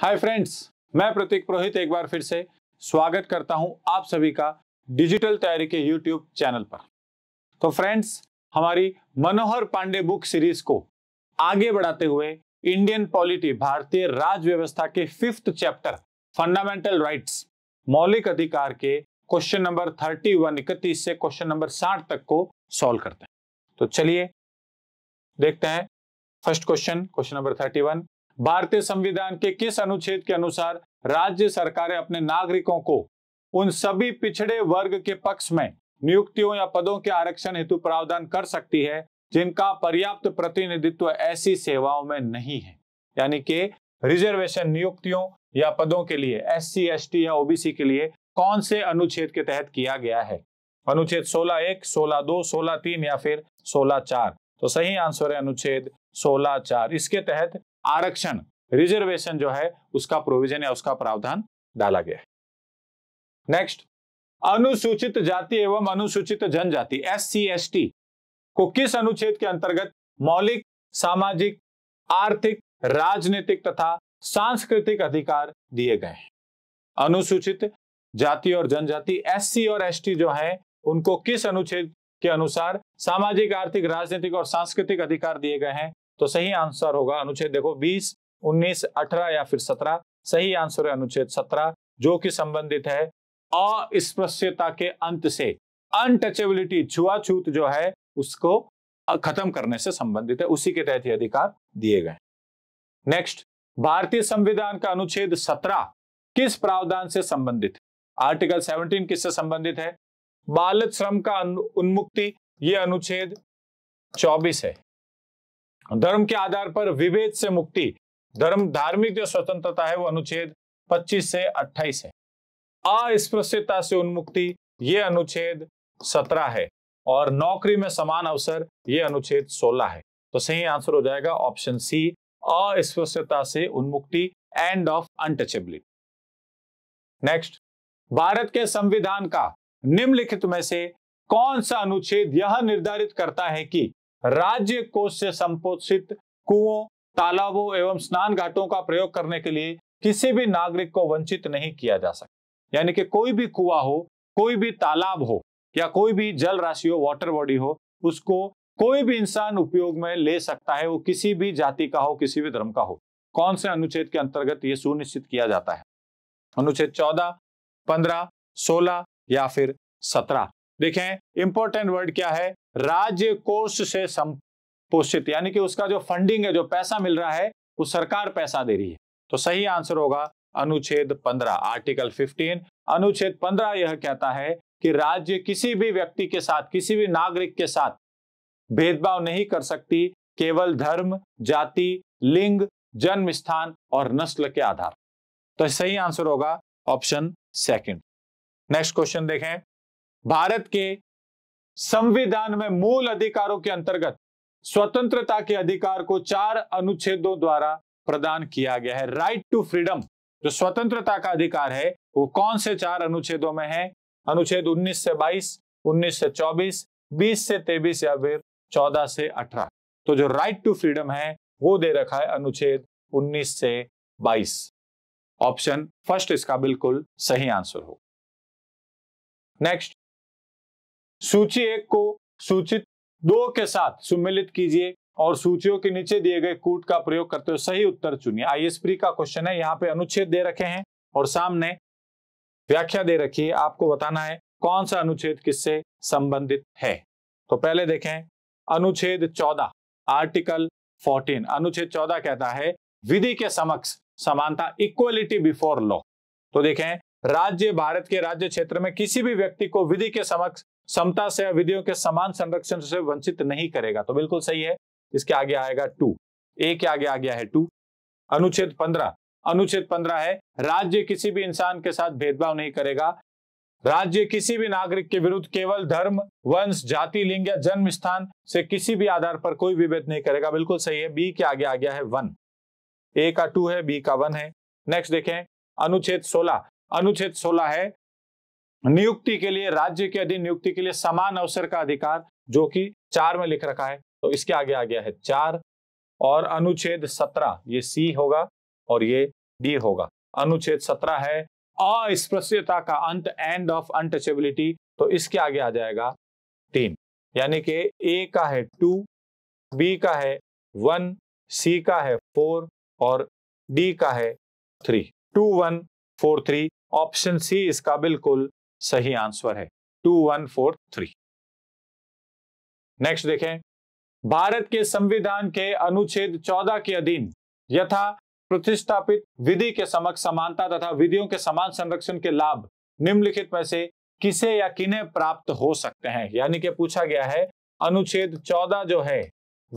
Hi friends मैं प्रतीक पुरोहित एक बार फिर से स्वागत करता हूं आप सभी का डिजिटल तैयारी के यूट्यूब चैनल पर तो फ्रेंड्स हमारी मनोहर पांडे बुक सीरीज को आगे बढ़ाते हुए इंडियन पॉलिटी भारतीय राज व्यवस्था के फिफ्थ चैप्टर फंडामेंटल राइट्स मौलिक अधिकार के क्वेश्चन नंबर थर्टी वन इकतीस से क्वेश्चन नंबर साठ तक को सॉल्व करते हैं तो चलिए देखते हैं first question question number thirty one भारतीय संविधान के किस अनुच्छेद के अनुसार राज्य सरकारें अपने नागरिकों को उन सभी पिछड़े वर्ग के पक्ष में नियुक्तियों या पदों के आरक्षण हेतु प्रावधान कर सकती है जिनका पर्याप्त प्रतिनिधित्व ऐसी सेवाओं में नहीं है यानी कि रिजर्वेशन नियुक्तियों या पदों के लिए एस सी या ओबीसी के लिए कौन से अनुच्छेद के तहत किया गया है अनुच्छेद 16 एक 16 दो 16 तीन या फिर 16 चार तो सही आंसर है अनुच्छेद 16 चार इसके तहत आरक्षण रिजर्वेशन जो है उसका प्रोविजन या उसका प्रावधान डाला गया है नेक्स्ट अनुसूचित जाति एवं अनुसूचित जनजाति एस सी एस टी को किस अनुच्छेद के अंतर्गत मौलिक सामाजिक आर्थिक राजनीतिक तथा सांस्कृतिक अधिकार दिए गए हैं अनुसूचित जाति और जनजाति एससी और एसटी जो है उनको किस अनुच्छेद के अनुसार सामाजिक आर्थिक राजनीतिक और सांस्कृतिक अधिकार दिए गए हैं तो सही आंसर होगा अनुच्छेद देखो बीस उन्नीस अठारह या फिर सत्रह सही आंसर है अनुच्छेद सत्रह जो कि संबंधित है अस्पृश्यता के अंत से अनटचेबिलिटी छुआछूत जो है उसको खत्म करने से संबंधित है उसी के तहत ये अधिकार दिए गए नेक्स्ट भारतीय संविधान का अनुच्छेद 17 किस प्रावधान से संबंधित है आर्टिकल 17 किससे संबंधित है बाल श्रम का उन्मुक्ति ये अनुच्छेद 24 है धर्म के आधार पर विभेद से मुक्ति धर्म धार्मिक जो स्वतंत्रता है वो अनुच्छेद 25 से 28 है अस्पृश्यता से उन्मुक्ति ये अनुच्छेद 17 है और नौकरी में समान अवसर ये अनुच्छेद 16 है तो सही आंसर हो जाएगा ऑप्शन सी अस्पृश्यता से उन्मुक्ति एंड ऑफ अनटचेबिलिटी नेक्स्ट भारत के संविधान का निम्नलिखित में से कौन सा अनुच्छेद यह निर्धारित करता है कि राज्य कोष से संपोषित कुओं तालाबों एवं स्नान घाटों का प्रयोग करने के लिए किसी भी नागरिक को वंचित नहीं किया जा सकता यानी कि कोई भी कुआ हो कोई भी तालाब हो या कोई भी जल राशि हो वाटर बॉडी हो उसको कोई भी इंसान उपयोग में ले सकता है वो किसी भी जाति का हो किसी भी धर्म का हो कौन से अनुच्छेद के अंतर्गत ये सुनिश्चित किया जाता है अनुच्छेद चौदह पंद्रह सोलह या फिर सत्रह देखें इंपॉर्टेंट वर्ड क्या है राज्य कोष से संपोषित यानी कि उसका जो फंडिंग है जो पैसा मिल रहा है वो सरकार पैसा दे रही है तो सही आंसर होगा अनुच्छेद 15 आर्टिकल 15 अनुच्छेद 15 यह कहता है कि राज्य किसी भी व्यक्ति के साथ किसी भी नागरिक के साथ भेदभाव नहीं कर सकती केवल धर्म जाति लिंग जन्म स्थान और नस्ल के आधार तो सही आंसर होगा ऑप्शन सेकंड नेक्स्ट क्वेश्चन देखें भारत के संविधान में मूल अधिकारों के अंतर्गत स्वतंत्रता के अधिकार को चार अनुच्छेदों द्वारा प्रदान किया गया है राइट टू फ्रीडम जो स्वतंत्रता का अधिकार है वो कौन से चार अनुच्छेदों में है अनुच्छेद 19 से 22, 19 से 24, 20 से 23 या फिर 14 से 18। तो जो राइट टू फ्रीडम है वो दे रखा है अनुच्छेद 19 से 22। ऑप्शन फर्स्ट इसका बिल्कुल सही आंसर हो नेक्स्ट सूची एक को सूचित दो के साथ सुमिलित कीजिए और सूचियों के नीचे दिए गए कूट का प्रयोग करते हुए सही उत्तर चुनिए आईएसपी का क्वेश्चन है यहाँ पे अनुच्छेद दे रखे हैं और सामने व्याख्या दे रखी है आपको बताना है कौन सा अनुच्छेद किससे संबंधित है तो पहले देखें अनुच्छेद 14 आर्टिकल 14 अनुच्छेद 14 कहता है विधि के समक्ष समानता इक्वलिटी बिफोर लॉ तो देखें राज्य भारत के राज्य क्षेत्र में किसी भी व्यक्ति को विधि के समक्ष समता से विधियों के समान संरक्षण से वंचित नहीं करेगा तो बिल्कुल सही है इसके आगे आएगा टू ए के आगे आ गया है टू अनुच्छेद पंद्रह अनुच्छेद पंद्रह है राज्य किसी भी इंसान के साथ भेदभाव नहीं करेगा राज्य किसी भी नागरिक के विरुद्ध केवल धर्म वंश जाति लिंग या जन्म स्थान से किसी भी आधार पर कोई विभेद नहीं करेगा बिल्कुल सही है बी के आगे आ गया है वन ए का टू है बी का वन है नेक्स्ट देखें अनुच्छेद सोलह अनुच्छेद सोलह है नियुक्ति के लिए राज्य के अधीन नियुक्ति के लिए समान अवसर का अधिकार जो कि चार में लिख रखा है तो इसके आगे आ गया है चार और अनुच्छेद सत्रह ये सी होगा और ये डी होगा अनुच्छेद सत्रह है अस्पृश्यता का अंत एंड ऑफ अनटचेबिलिटी तो इसके आगे आ जाएगा तीन यानी कि ए का है टू बी का है वन सी का है फोर और डी का है three two one four three option C इसका बिल्कुल सही आंसर है two one four three next देखें भारत के संविधान के अनुच्छेद चौदह के अधीन यथा प्रतिष्ठापित विधि के समक्ष समानता तथा विधियों के समान संरक्षण के लाभ निम्नलिखित में से किसे या किन्हें प्राप्त हो सकते हैं यानी कि पूछा गया है अनुच्छेद चौदह जो है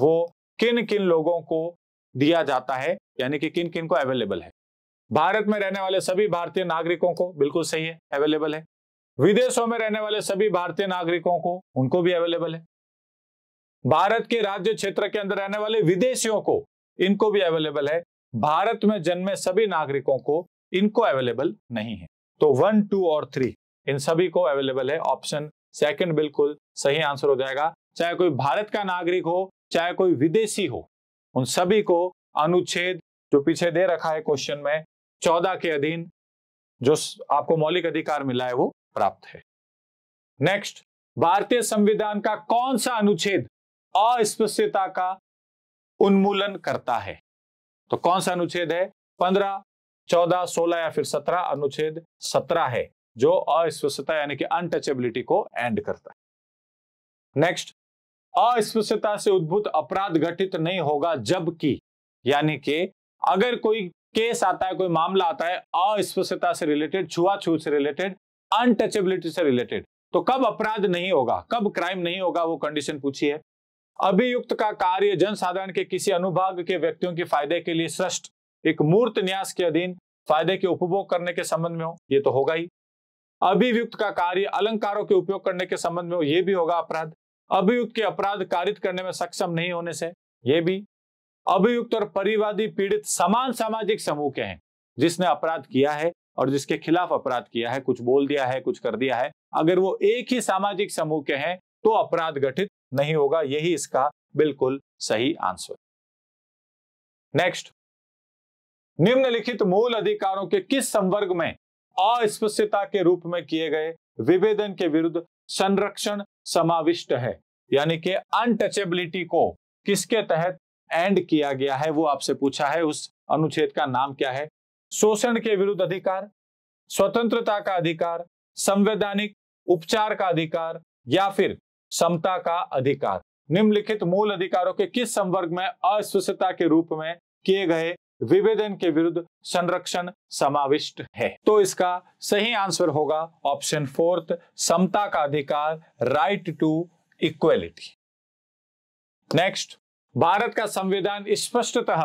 वो किन किन लोगों को दिया जाता है यानी कि किन किन को अवेलेबल है भारत में रहने वाले सभी भारतीय नागरिकों को बिल्कुल सही है अवेलेबल है विदेशों में रहने वाले सभी भारतीय नागरिकों को उनको भी अवेलेबल है भारत के राज्य क्षेत्र के अंदर रहने वाले विदेशियों को इनको भी अवेलेबल है भारत में जन्मे सभी नागरिकों को इनको अवेलेबल नहीं है तो वन टू और थ्री इन सभी को अवेलेबल है ऑप्शन सेकंड बिल्कुल सही आंसर हो जाएगा चाहे कोई भारत का नागरिक हो चाहे कोई विदेशी हो उन सभी को अनुच्छेद जो पीछे दे रखा है क्वेश्चन में चौदह के अधीन जो आपको मौलिक अधिकार मिला है वो प्राप्त है नेक्स्ट भारतीय संविधान का कौन सा अनुच्छेद अस्पृश्यता का उन्मूलन करता है तो कौन सा अनुच्छेद है पंद्रह चौदह सोलह या फिर सत्रह अनुच्छेद सत्रह है जो अस्पृश्यता यानी कि अनटचेबिलिटी को एंड करता है नेक्स्ट अस्पृश्यता से उद्भूत अपराध घटित नहीं होगा जबकि यानी कि अगर कोई केस आता है कोई मामला आता है अस्पृश्यता से रिलेटेड छुआछूत से रिलेटेड अनटचेबिलिटी से रिलेटेड तो कब अपराध नहीं होगा कब क्राइम नहीं होगा वो कंडीशन पूछी है अभियुक्त का कार्य जनसाधारण के किसी अनुभाग के व्यक्तियों के फायदे के लिए श्रेष्ठ एक मूर्त न्यास के अधीन फायदे के उपभोग करने के संबंध में हो ये तो होगा ही अभियुक्त का कार्य अलंकारों के उपयोग करने के संबंध में हो ये भी होगा अपराध अभियुक्त के अपराध कारित करने में सक्षम नहीं होने से ये भी अभियुक्त और परिवादी पीड़ित समान सामाजिक समूह के हैं जिसने अपराध किया है और जिसके खिलाफ अपराध किया है कुछ बोल दिया है कुछ कर दिया है अगर वो एक ही सामाजिक समूह के हैं तो अपराध गठित नहीं होगा यही इसका बिल्कुल सही आंसर नेक्स्ट निम्नलिखित मूल अधिकारों के किस संवर्ग में अस्पृश्यता के रूप में किए गए विभेदन के विरुद्ध संरक्षण समाविष्ट है यानी कि अनटचेबिलिटी को किसके तहत एंड किया गया है वो आपसे पूछा है उस अनुच्छेद का नाम क्या है शोषण के विरुद्ध अधिकार स्वतंत्रता का अधिकार संवैधानिक उपचार का अधिकार या फिर समता का अधिकार निम्नलिखित मूल अधिकारों के किस संवर्ग में अस्पृश्यता के रूप में किए गए विभेदन के विरुद्ध संरक्षण समाविष्ट है तो इसका सही आंसर होगा ऑप्शन फोर्थ समता का अधिकार राइट टू इक्वेलिटी नेक्स्ट भारत का संविधान स्पष्टतः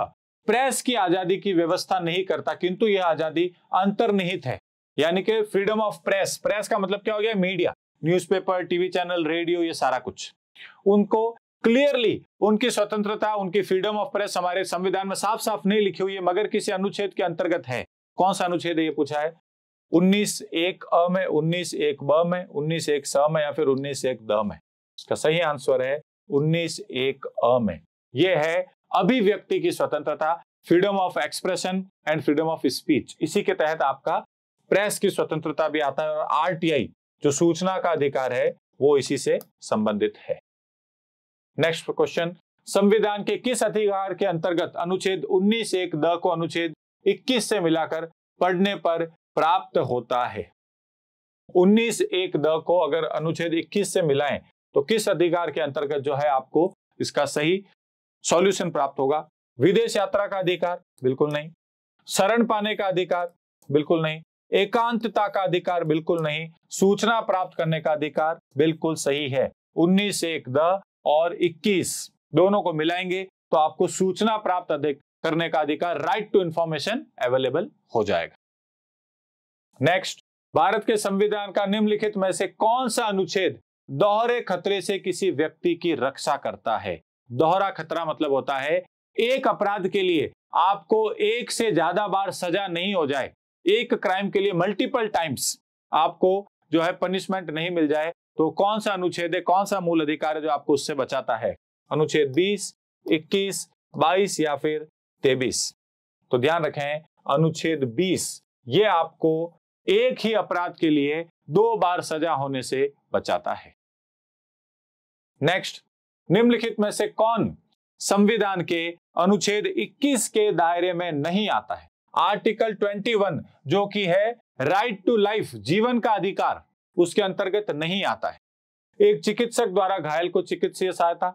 प्रेस की आजादी की व्यवस्था नहीं करता किंतु यह आजादी अंतर्निहित है यानी कि फ्रीडम ऑफ प्रेस प्रेस का मतलब क्या हो गया media newspaper TV channel radio ये सारा कुछ उनको क्लियरली उनकी स्वतंत्रता उनकी फ्रीडम ऑफ प्रेस हमारे संविधान में साफ साफ नहीं लिखी हुई है मगर किसी अनुच्छेद के अंतर्गत है कौन सा अनुच्छेद है ये पूछा है उन्नीस एक अ में उन्नीस एक ब में उन्नीस एक स में या फिर उन्नीस एक द में इसका सही आंसर है उन्नीस एक अ में यह है अभिव्यक्ति की स्वतंत्रता freedom of expression and freedom of speech इसी के तहत आपका प्रेस की स्वतंत्रता भी आता है और आरटीआई जो सूचना का अधिकार है वो इसी से संबंधित है नेक्स्ट क्वेश्चन संविधान के किस अधिकार के अंतर्गत अनुच्छेद उन्नीस एक द को अनुच्छेद इक्कीस से मिलाकर पढ़ने पर प्राप्त होता है उन्नीस एक द को अगर अनुच्छेद इक्कीस से मिलाएं तो किस अधिकार के अंतर्गत जो है आपको इसका सही सॉल्यूशन प्राप्त होगा विदेश यात्रा का अधिकार बिल्कुल नहीं शरण पाने का अधिकार बिल्कुल नहीं एकांतता का अधिकार बिल्कुल नहीं सूचना प्राप्त करने का अधिकार बिल्कुल सही है उन्नीस एक द और इक्कीस दोनों को मिलाएंगे तो आपको सूचना प्राप्त करने का अधिकार राइट टू इंफॉर्मेशन अवेलेबल हो जाएगा नेक्स्ट भारत के संविधान का निम्नलिखित में से कौन सा अनुच्छेद दोहरे खतरे से किसी व्यक्ति की रक्षा करता है दोहरा खतरा मतलब होता है एक अपराध के लिए आपको एक से ज्यादा बार सजा नहीं हो जाए एक क्राइम के लिए मल्टीपल टाइम्स आपको जो है पनिशमेंट नहीं मिल जाए तो कौन सा अनुच्छेद है कौन सा मूल अधिकार है जो आपको उससे बचाता है अनुच्छेद 20, 21, 22 या फिर 23। तो ध्यान रखें अनुच्छेद 20 ये आपको एक ही अपराध के लिए दो बार सजा होने से बचाता है नेक्स्ट निम्नलिखित में से कौन संविधान के अनुच्छेद 21 के दायरे में नहीं आता है आर्टिकल 21 जो कि है राइट टू लाइफ जीवन का अधिकार उसके अंतर्गत नहीं आता है एक चिकित्सक द्वारा घायल को चिकित्सीय सहायता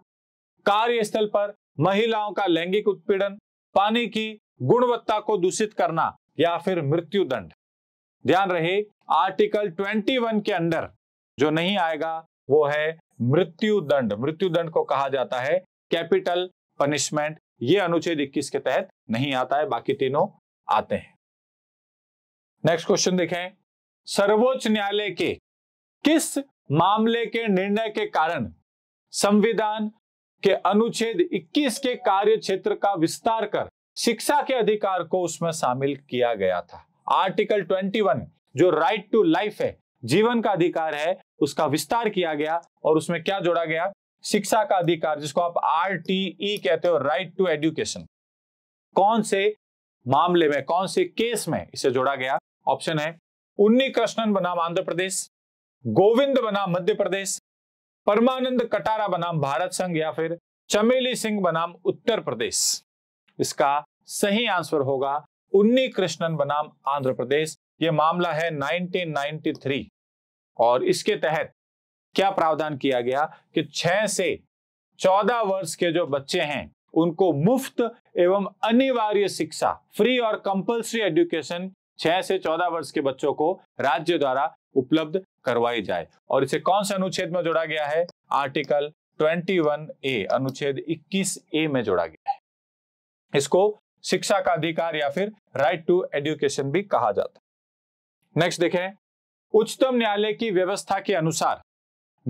कार्यस्थल पर महिलाओं का लैंगिक उत्पीड़न पानी की गुणवत्ता को दूषित करना या फिर मृत्यु दंड ध्यान रहे आर्टिकल 21 के अंडर जो नहीं आएगा वो है मृत्यु दंड मृत्यु दंड को कहा जाता है कैपिटल पनिशमेंट ये अनुच्छेद 21 के तहत नहीं आता है बाकी तीनों आते हैं नेक्स्ट क्वेश्चन देखें सर्वोच्च न्यायालय के किस मामले के निर्णय के कारण संविधान के अनुच्छेद 21 के कार्य क्षेत्र का विस्तार कर शिक्षा के अधिकार को उसमें शामिल किया गया था आर्टिकल 21 जो राइट टू लाइफ है जीवन का अधिकार है उसका विस्तार किया गया और उसमें क्या जोड़ा गया शिक्षा का अधिकार जिसको आप आर e कहते हो राइट टू एडुकेशन कौन से मामले में कौन से केस में इसे जोड़ा गया ऑप्शन है उन्नी कृष्णन बनाम आंध्र प्रदेश गोविंद बनाम मध्य प्रदेश परमानंद कटारा बनाम भारत संघ या फिर चमेली सिंह बनाम उत्तर प्रदेश इसका सही आंसर होगा उन्नी कृष्णन बनाम आंध्र प्रदेश ये मामला है 1993 और इसके तहत क्या प्रावधान किया गया कि 6 से 14 वर्ष के जो बच्चे हैं उनको मुफ्त एवं अनिवार्य शिक्षा फ्री और कंपलसरी एजुकेशन 6 से 14 वर्ष के बच्चों को राज्य द्वारा उपलब्ध करवाई जाए और इसे कौन से अनुच्छेद में जोड़ा गया है आर्टिकल 21 ए अनुच्छेद 21 ए में जोड़ा गया है इसको शिक्षा का अधिकार या फिर राइट टू एजुकेशन भी कहा जाता है नेक्स्ट देखें उच्चतम न्यायालय की व्यवस्था के अनुसार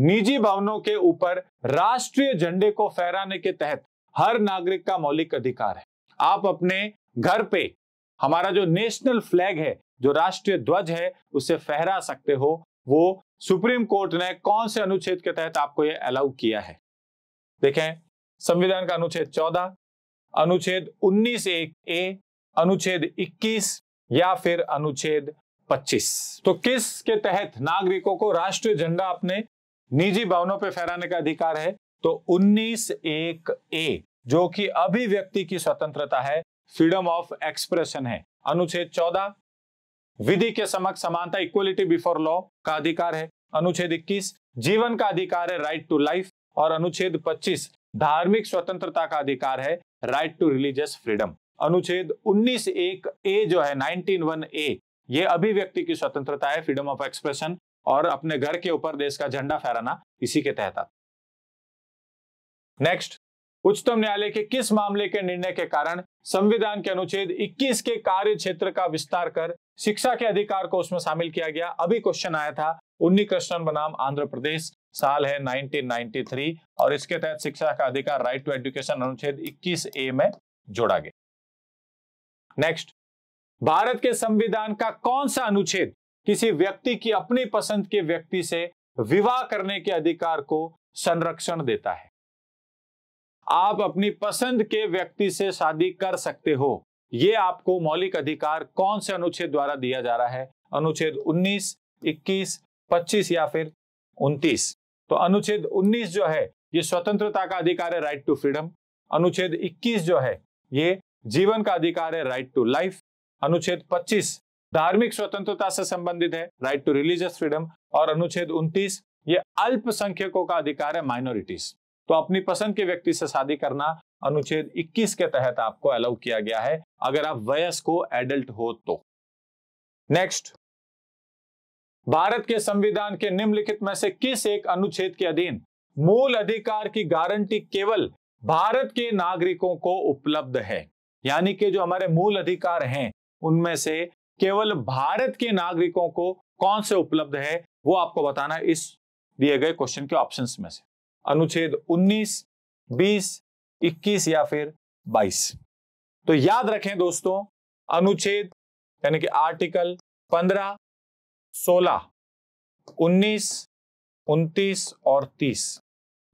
निजी भवनों के ऊपर राष्ट्रीय झंडे को फहराने के तहत हर नागरिक का मौलिक अधिकार है आप अपने घर पे हमारा जो नेशनल फ्लैग है जो राष्ट्रीय ध्वज है उसे फहरा सकते हो वो सुप्रीम कोर्ट ने कौन से अनुच्छेद के तहत आपको ये अलाउ किया है देखें संविधान का अनुच्छेद 14, अनुच्छेद 19 एक ए अनुच्छेद 21 या फिर अनुच्छेद 25 तो किस के तहत नागरिकों को राष्ट्रीय झंडा अपने निजी भवनों पर फहराने का अधिकार है तो 19 एक ए जो कि अभिव्यक्ति की स्वतंत्रता है फ्रीडम ऑफ एक्सप्रेशन है अनुच्छेद 14 विधि के समक्ष समानता इक्वलिटी बिफोर लॉ का अधिकार है अनुच्छेद 21 जीवन का अधिकार है राइट टू लाइफ और अनुच्छेद 25 धार्मिक स्वतंत्रता का अधिकार है राइट टू रिलीजियस फ्रीडम अनुच्छेद 19 एक ए जो है नाइनटीन वन ए ये अभिव्यक्ति की स्वतंत्रता है फ्रीडम ऑफ एक्सप्रेशन और अपने घर के ऊपर देश का झंडा फहराना इसी के तहत आता नेक्स्ट उच्चतम न्यायालय के किस मामले के निर्णय के कारण संविधान के अनुच्छेद 21 के कार्य क्षेत्र का विस्तार कर शिक्षा के अधिकार को उसमें शामिल किया गया अभी क्वेश्चन आया था उन्नी कृष्णन बनाम आंध्र प्रदेश साल है 1993 और इसके तहत शिक्षा का अधिकार राइट टू एजुकेशन अनुच्छेद 21 ए में जोड़ा गया नेक्स्ट भारत के संविधान का कौन सा अनुच्छेद किसी व्यक्ति की अपनी पसंद के व्यक्ति से विवाह करने के अधिकार को संरक्षण देता है आप अपनी पसंद के व्यक्ति से शादी कर सकते हो यह आपको मौलिक अधिकार कौन से अनुच्छेद द्वारा दिया जा रहा है अनुच्छेद 19, 21, 25 या फिर 29। तो अनुच्छेद 19 जो है ये स्वतंत्रता का अधिकार है राइट टू फ्रीडम अनुच्छेद 21 जो है ये जीवन का अधिकार है राइट टू लाइफ अनुच्छेद 25 धार्मिक स्वतंत्रता से संबंधित है राइट टू रिलीजियस फ्रीडम और अनुच्छेद 29 ये अल्पसंख्यकों का अधिकार है माइनॉरिटीज तो अपनी पसंद के व्यक्ति से शादी करना अनुच्छेद 21 के तहत आपको अलाउ किया गया है अगर आप वयस्क हो एडल्ट हो तो नेक्स्ट भारत के संविधान के निम्नलिखित में से किस एक अनुच्छेद के अधीन मूल अधिकार की गारंटी केवल भारत के नागरिकों को उपलब्ध है यानी कि जो हमारे मूल अधिकार हैं उनमें से केवल भारत के नागरिकों को कौन से उपलब्ध है वो आपको बताना इस दिए गए क्वेश्चन के ऑप्शन में से अनुच्छेद 19, 20, 21 या फिर 22। तो याद रखें दोस्तों अनुच्छेद यानी कि आर्टिकल 15, 16, 19, 29 और 30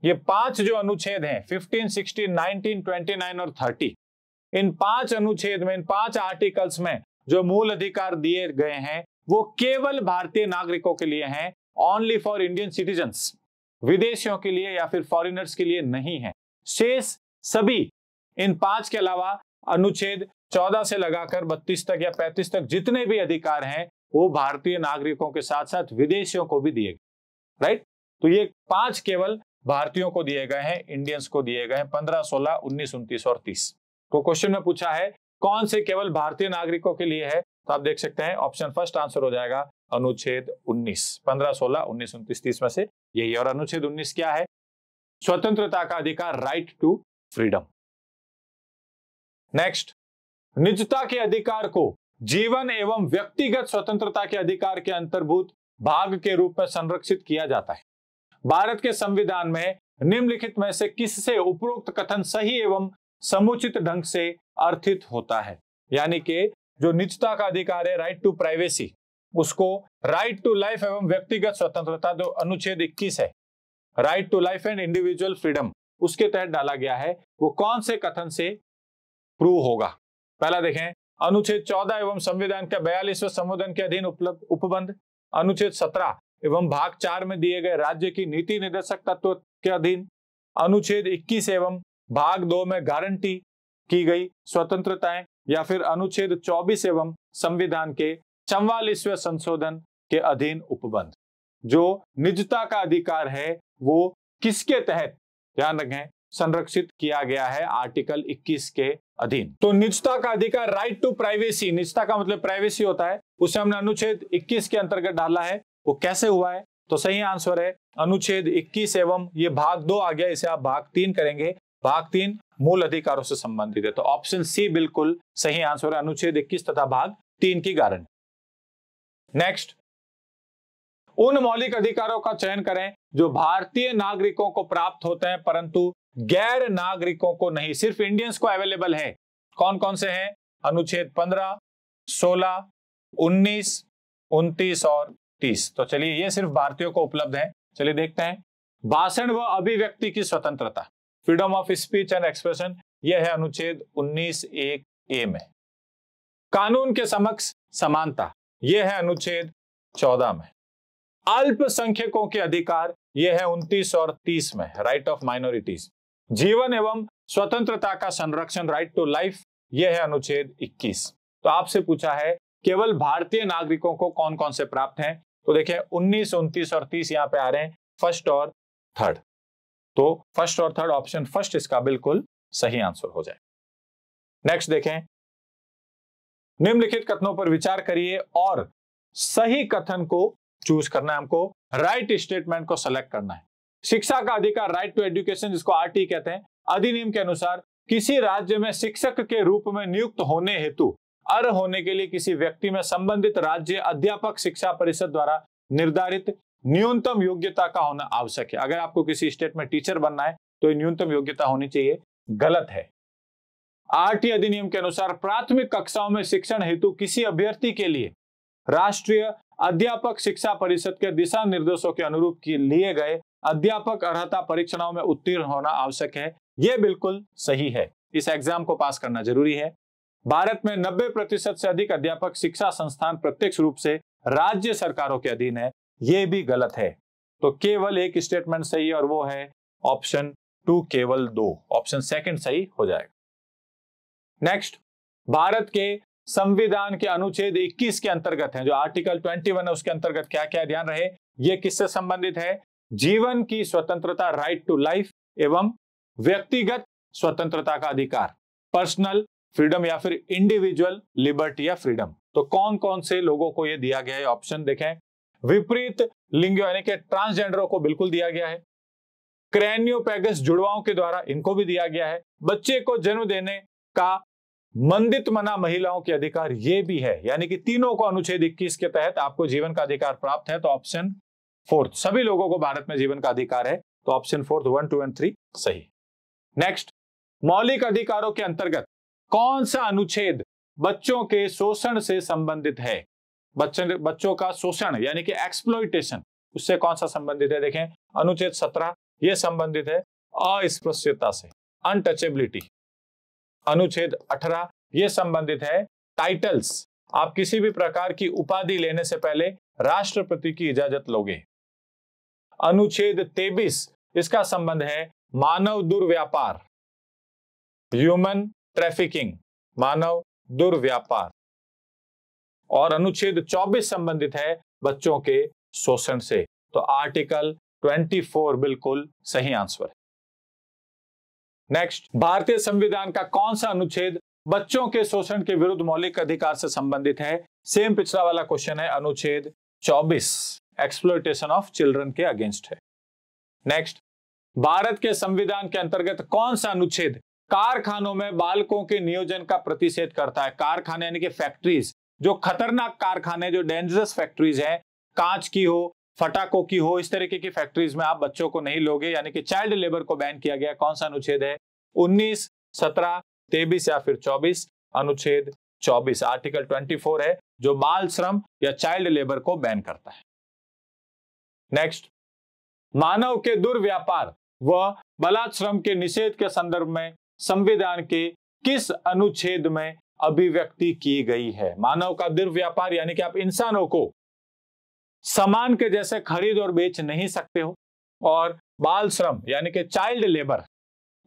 ये पांच जो अनुच्छेद हैं 15, 16, 19, 29 और थर्टी इन पांच अनुच्छेद में इन पांच आर्टिकल्स में जो मूल अधिकार दिए गए हैं वो केवल भारतीय नागरिकों के लिए हैं ओनली फॉर इंडियन सिटीजन विदेशियों के लिए या फिर फॉरिनर्स के लिए नहीं है शेष सभी इन पांच के अलावा अनुच्छेद 14 से लगाकर 32 तक या 35 तक जितने भी अधिकार हैं वो भारतीय नागरिकों के साथ साथ विदेशियों को भी दिए गए राइट तो ये पांच केवल भारतीयों को दिए गए हैं इंडियंस को दिए गए हैं पंद्रह सोलह उन्नीस उन्तीस और तीस तो क्वेश्चन में पूछा है कौन से केवल भारतीय नागरिकों के लिए है तो आप देख सकते हैं ऑप्शन फर्स्ट आंसर हो जाएगा अनुच्छेद 19 15 सोलह उन्नीस उन्तीस तीस में से यही और अनुच्छेद 19 क्या है स्वतंत्रता का अधिकार राइट टू फ्रीडम नेक्स्ट निजता के अधिकार को जीवन एवं व्यक्तिगत स्वतंत्रता के अधिकार के अंतर्भूत भाग के रूप में संरक्षित किया जाता है भारत के संविधान में निम्नलिखित में से किससे उपरोक्त कथन सही एवं समुचित ढंग से अर्थित होता है यानी कि जो निजता का अधिकार है राइट टू प्राइवेसी उसको राइट टू लाइफ एवं व्यक्तिगत स्वतंत्रता जो अनुच्छेद 21 है right to life and individual freedom उसके तहत डाला गया है वो कौन से कथन से प्रूव होगा पहला देखें अनुच्छेद चौदह एवं संविधान के बयालीसवें संबोधन के अधीन उपलब्ध उपबंध अनुच्छेद सत्रह एवं भाग चार में दिए गए राज्य की नीति निर्देशक तत्व के अधीन अनुच्छेद 21 एवं भाग दो में गारंटी की गई स्वतंत्रताएं या फिर अनुच्छेद 24 एवं संविधान के चौवालीसवें संशोधन के अधीन उपबंध जो निजता का अधिकार है वो किसके तहत ध्यान रखें संरक्षित किया गया है आर्टिकल 21 के अधीन तो निजता का अधिकार राइट टू प्राइवेसी निजता का मतलब प्राइवेसी होता है उसे हमने अनुच्छेद 21 के अंतर्गत डाला है वो कैसे हुआ है तो सही आंसर है अनुच्छेद 21 एवं ये भाग दो आ गया इसे आप भाग तीन करेंगे भाग तीन मूल अधिकारों से संबंधित है तो ऑप्शन सी बिल्कुल सही आंसर है अनुच्छेद इक्कीस तथा भाग तीन की गारंटी नेक्स्ट उन मौलिक अधिकारों का चयन करें जो भारतीय नागरिकों को प्राप्त होते हैं परंतु गैर नागरिकों को नहीं सिर्फ इंडियंस को अवेलेबल है कौन कौन से हैं अनुच्छेद 15, 16, 19, 29 और 30 तो चलिए ये सिर्फ भारतीयों को उपलब्ध है चलिए देखते हैं भाषण व अभिव्यक्ति की स्वतंत्रता freedom of speech and expression यह है अनुच्छेद 19 एक ए में कानून के समक्ष समानता यह है अनुच्छेद 14 में अल्पसंख्यकों के अधिकार यह है 29 और 30 में राइट ऑफ माइनॉरिटीज जीवन एवं स्वतंत्रता का संरक्षण राइट टू लाइफ यह है अनुच्छेद 21 तो आपसे पूछा है केवल भारतीय नागरिकों को कौन कौन से प्राप्त हैं तो देखिए 19, 29 और 30 यहाँ पे आ रहे हैं फर्स्ट और थर्ड तो फर्स्ट और थर्ड ऑप्शन फर्स्ट इसका बिल्कुल सही आंसर हो जाए नेक्स्ट देखें निम्नलिखित कथनों पर विचार करिए और सही कथन को चूज करना है हमको राइट right स्टेटमेंट को सिलेक्ट करना है शिक्षा का अधिकार राइट टू एजुकेशन जिसको टी कहते हैं अधिनियम के अनुसार किसी राज्य में शिक्षक के रूप में नियुक्त होने हेतु अर् होने के लिए किसी व्यक्ति में संबंधित राज्य अध्यापक शिक्षा परिषद द्वारा निर्धारित न्यूनतम योग्यता का होना आवश्यक है अगर आपको किसी स्टेट में टीचर बनना है तो न्यूनतम योग्यता होनी चाहिए गलत है आरटी अधिनियम के अनुसार प्राथमिक कक्षाओं में शिक्षण हेतु किसी अभ्यर्थी के लिए राष्ट्रीय अध्यापक शिक्षा परिषद के दिशा निर्देशों के अनुरूप लिए गए अध्यापक अर्ता परीक्षाओं में उत्तीर्ण होना आवश्यक है ये बिल्कुल सही है इस एग्जाम को पास करना जरूरी है भारत में 90 प्रतिशत से अधिक अध्यापक शिक्षा संस्थान प्रत्यक्ष रूप से राज्य सरकारों के अधीन है ये भी गलत है तो केवल एक स्टेटमेंट सही और वो है ऑप्शन टू केवल दो ऑप्शन सेकंड सही हो जाएगा नेक्स्ट भारत के संविधान के अनुच्छेद 21 के अंतर्गत है जो आर्टिकल 21 है उसके अंतर्गत क्या क्या ध्यान रहे ये किससे संबंधित है जीवन की स्वतंत्रता राइट टू लाइफ एवं व्यक्तिगत स्वतंत्रता का अधिकार पर्सनल फ्रीडम या फिर इंडिविजुअल लिबर्टी या फ्रीडम तो कौन कौन से लोगों को यह दिया गया है ऑप्शन देखें विपरीत लिंग यानी कि ट्रांसजेंडरों को बिल्कुल दिया गया है क्रैनियोपैगस जुड़वाओं के द्वारा इनको भी दिया गया है बच्चे को जन्म देने का मंदित मना महिलाओं के अधिकार ये भी है यानी कि तीनों को अनुच्छेद इक्कीस के तहत आपको जीवन का अधिकार प्राप्त है तो ऑप्शन फोर्थ सभी लोगों को भारत में जीवन का अधिकार है तो option fourth one two and three सही नेक्स्ट मौलिक अधिकारों के अंतर्गत कौन सा अनुच्छेद बच्चों के शोषण से संबंधित है बच्चन बच्चों का शोषण यानी कि एक्सप्लोइटेशन उससे कौन सा संबंधित है देखें अनुच्छेद सत्रह ये संबंधित है अस्पृश्यता से अनटचेबिलिटी अनुच्छेद अठारह ये संबंधित है टाइटल्स आप किसी भी प्रकार की उपाधि लेने से पहले राष्ट्रपति की इजाजत लोगे अनुच्छेद तेबिस इसका संबंध है मानव दुर्व्यापार ह्यूमन ट्रैफिकिंग मानव दुर्व्यापार और अनुच्छेद 24 संबंधित है बच्चों के शोषण से तो आर्टिकल 24 बिल्कुल सही आंसर है नेक्स्ट भारतीय संविधान का कौन सा अनुच्छेद बच्चों के शोषण के विरुद्ध मौलिक अधिकार से संबंधित है सेम पिछला वाला क्वेश्चन है अनुच्छेद 24 एक्सप्लोटेशन ऑफ चिल्ड्रन के अगेंस्ट है नेक्स्ट भारत के संविधान के अंतर्गत कौन सा अनुच्छेद कारखानों में बालकों के नियोजन का प्रतिषेध करता है कारखाने यानी कि फैक्ट्रीज जो खतरनाक कारखाने जो डेंजरस फैक्ट्रीज हैं कांच की हो फटाकों की हो इस तरीके की फैक्ट्रीज में आप बच्चों को नहीं लोगे यानी कि चाइल्ड लेबर को बैन किया गया कौन सा अनुच्छेद है उन्नीस सत्रह तेबिस या फिर चौबीस अनुच्छेद चौबीस आर्टिकल ट्वेंटी है जो बाल श्रम या चाइल्ड लेबर को बैन करता है नेक्स्ट मानव के दुर्व्यापार व बलात् के निषेध के संदर्भ में संविधान के किस अनुच्छेद में अभिव्यक्ति की गई है मानव का दुर्व्यापार व्यापार यानी कि आप इंसानों को समान के जैसे खरीद और बेच नहीं सकते हो और बाल श्रम यानी कि चाइल्ड लेबर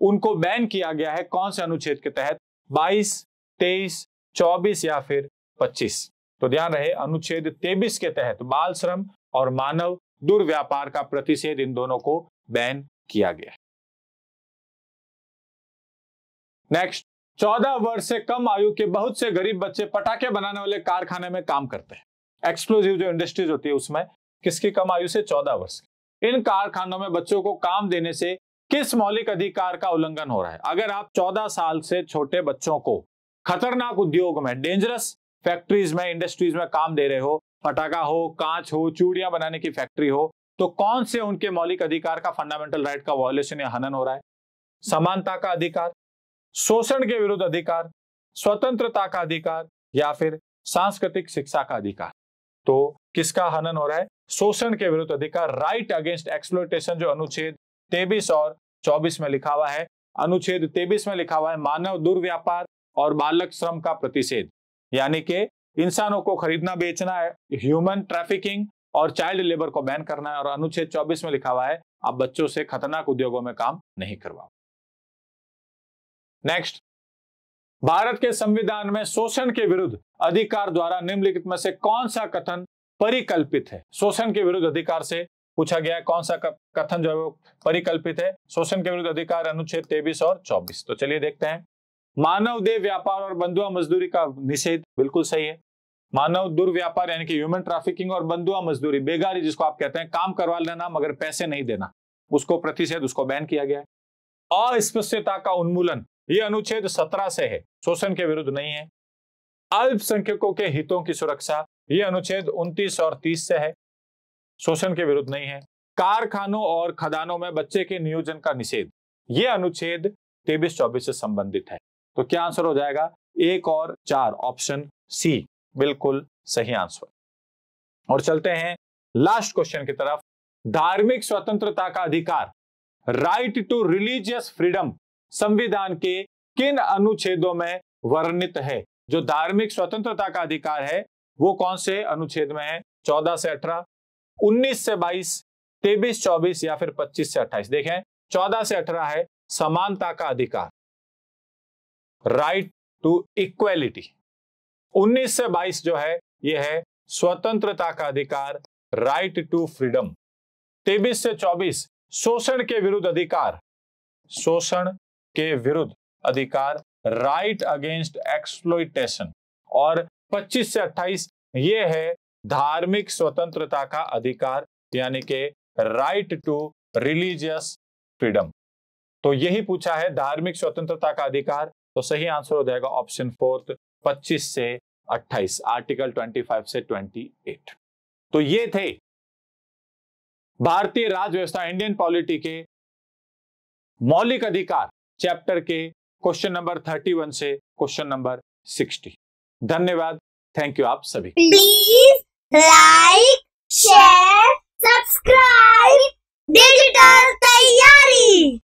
उनको बैन किया गया है कौन से अनुच्छेद के तहत 22, 23, 24 या फिर 25 तो ध्यान रहे अनुच्छेद 23 के तहत बाल श्रम और मानव दुर्व्यापार का प्रतिषेध इन दोनों को बैन किया गया नेक्स्ट चौदह वर्ष से कम आयु के बहुत से गरीब बच्चे पटाखे बनाने वाले कारखाने में काम करते हैं एक्सप्लोजिव जो इंडस्ट्रीज होती है उसमें किसकी कम आयु से चौदह वर्ष इन कारखानों में बच्चों को काम देने से किस मौलिक अधिकार का उल्लंघन हो रहा है अगर आप चौदह साल से छोटे बच्चों को खतरनाक उद्योग में डेंजरस फैक्ट्रीज में इंडस्ट्रीज में काम दे रहे हो पटाखा हो कांच हो चूड़ियां बनाने की फैक्ट्री हो तो कौन से उनके मौलिक अधिकार का फंडामेंटल राइट का वॉयलेशन या हनन हो रहा है समानता का अधिकार शोषण के विरुद्ध अधिकार स्वतंत्रता का अधिकार या फिर सांस्कृतिक शिक्षा का अधिकार तो किसका हनन हो रहा है शोषण के विरुद्ध अधिकार राइट अगेंस्ट एक्सप्लोटेशन जो अनुच्छेद तेबिस और चौबीस में लिखा हुआ है अनुच्छेद तेबिस में लिखा हुआ है मानव दुर्व्यापार और बालक श्रम का प्रतिषेध यानी कि इंसानों को खरीदना बेचना है ह्यूमन ट्रैफिकिंग और चाइल्ड लेबर को बैन करना है और अनुच्छेद 24 में लिखा हुआ है आप बच्चों से खतरनाक उद्योगों में काम नहीं करवाओ नेक्स्ट भारत के संविधान में शोषण के विरुद्ध अधिकार द्वारा निम्नलिखित में से कौन सा कथन परिकल्पित है शोषण के विरुद्ध अधिकार से पूछा गया है कौन सा कथन जो है वो परिकल्पित है शोषण के विरुद्ध अधिकार अनुच्छेद तेबिस और चौबीस तो चलिए देखते हैं मानव देह व्यापार और बंधुआ मजदूरी का निषेध बिल्कुल सही है मानव दुर्व्यापार यानी कि ह्यूमन ट्रैफिकिंग और बंधुआ मजदूरी बेगारी जिसको आप कहते हैं काम करवा लेना मगर पैसे नहीं देना उसको प्रतिषेध उसको बैन किया गया है अस्पृश्यता का उन्मूलन ये अनुच्छेद 17 से है शोषण के विरुद्ध नहीं है अल्पसंख्यकों के हितों की सुरक्षा ये अनुच्छेद 29 और 30 से है शोषण के विरुद्ध नहीं है कारखानों और खदानों में बच्चे के नियोजन का निषेध ये अनुच्छेद तेबिस चौबीस से संबंधित है तो क्या आंसर हो जाएगा एक और चार ऑप्शन सी बिल्कुल सही आंसर और चलते हैं लास्ट क्वेश्चन की तरफ धार्मिक स्वतंत्रता का अधिकार राइट टू रिलीजियस फ्रीडम संविधान के किन अनुच्छेदों में वर्णित है जो धार्मिक स्वतंत्रता का अधिकार है वो कौन से अनुच्छेद में है चौदह से अठारह उन्नीस से बाईस तेईस चौबीस या फिर पच्चीस से अट्ठाईस देखें चौदह से अठारह है समानता का अधिकार राइट टू इक्वेलिटी उन्नीस से बाईस जो है यह है स्वतंत्रता का अधिकार राइट टू फ्रीडम तेईस से चौबीस शोषण के विरुद्ध अधिकार शोषण के विरुद्ध अधिकार राइट अगेंस्ट एक्सप्लोइटेशन और 25 से 28 ये है धार्मिक स्वतंत्रता का अधिकार यानी के राइट टू रिलीजियस फ्रीडम तो यही पूछा है धार्मिक स्वतंत्रता का अधिकार तो सही आंसर हो जाएगा ऑप्शन फोर्थ 25 से 28 आर्टिकल 25 से 28 तो ये थे भारतीय राज्य व्यवस्था इंडियन पॉलिटी के मौलिक अधिकार चैप्टर के क्वेश्चन नंबर थर्टी वन से क्वेश्चन नंबर सिक्सटी धन्यवाद थैंक यू आप सभी please like share subscribe digital तैयारी